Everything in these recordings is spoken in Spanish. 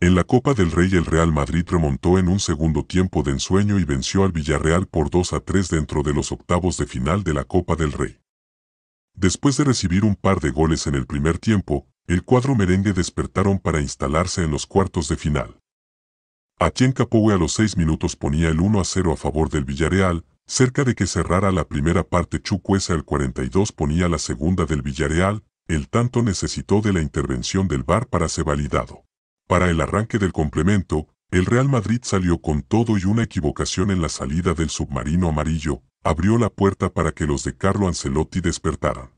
En la Copa del Rey el Real Madrid remontó en un segundo tiempo de ensueño y venció al Villarreal por 2 a 3 dentro de los octavos de final de la Copa del Rey. Después de recibir un par de goles en el primer tiempo, el cuadro merengue despertaron para instalarse en los cuartos de final. A Capoue a los 6 minutos ponía el 1 a 0 a favor del Villarreal, cerca de que cerrara la primera parte chucuesa el 42 ponía la segunda del Villarreal, el tanto necesitó de la intervención del VAR para ser validado. Para el arranque del complemento, el Real Madrid salió con todo y una equivocación en la salida del submarino amarillo, abrió la puerta para que los de Carlo Ancelotti despertaran.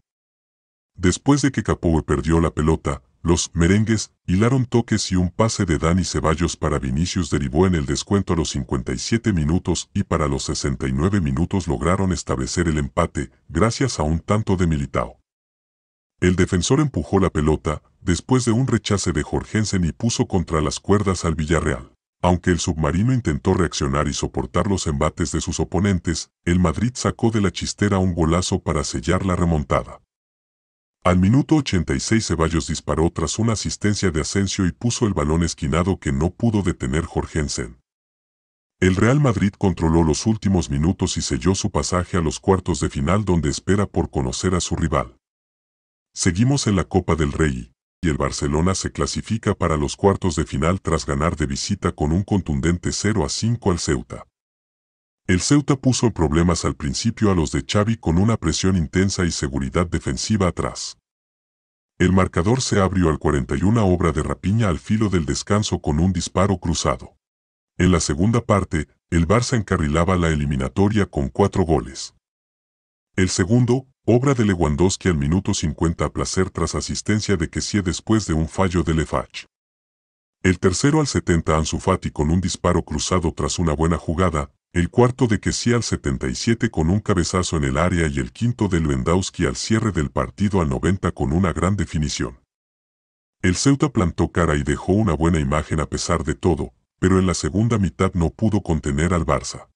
Después de que Capoue perdió la pelota, los merengues hilaron toques y un pase de Dani Ceballos para Vinicius derivó en el descuento a los 57 minutos y para los 69 minutos lograron establecer el empate, gracias a un tanto de Militao. El defensor empujó la pelota, después de un rechace de Jorgensen y puso contra las cuerdas al Villarreal. Aunque el submarino intentó reaccionar y soportar los embates de sus oponentes, el Madrid sacó de la chistera un golazo para sellar la remontada. Al minuto 86 Ceballos disparó tras una asistencia de Asensio y puso el balón esquinado que no pudo detener Jorgensen. El Real Madrid controló los últimos minutos y selló su pasaje a los cuartos de final donde espera por conocer a su rival. Seguimos en la Copa del Rey, y el Barcelona se clasifica para los cuartos de final tras ganar de visita con un contundente 0 a 5 al Ceuta. El Ceuta puso problemas al principio a los de Xavi con una presión intensa y seguridad defensiva atrás. El marcador se abrió al 41 obra de Rapiña al filo del descanso con un disparo cruzado. En la segunda parte, el Barça encarrilaba la eliminatoria con cuatro goles. El segundo, Obra de Lewandowski al minuto 50 a placer tras asistencia de Kessie después de un fallo de Lefach. El tercero al 70 Ansu con un disparo cruzado tras una buena jugada, el cuarto de Kessie al 77 con un cabezazo en el área y el quinto de Lewandowski al cierre del partido al 90 con una gran definición. El Ceuta plantó cara y dejó una buena imagen a pesar de todo, pero en la segunda mitad no pudo contener al Barça.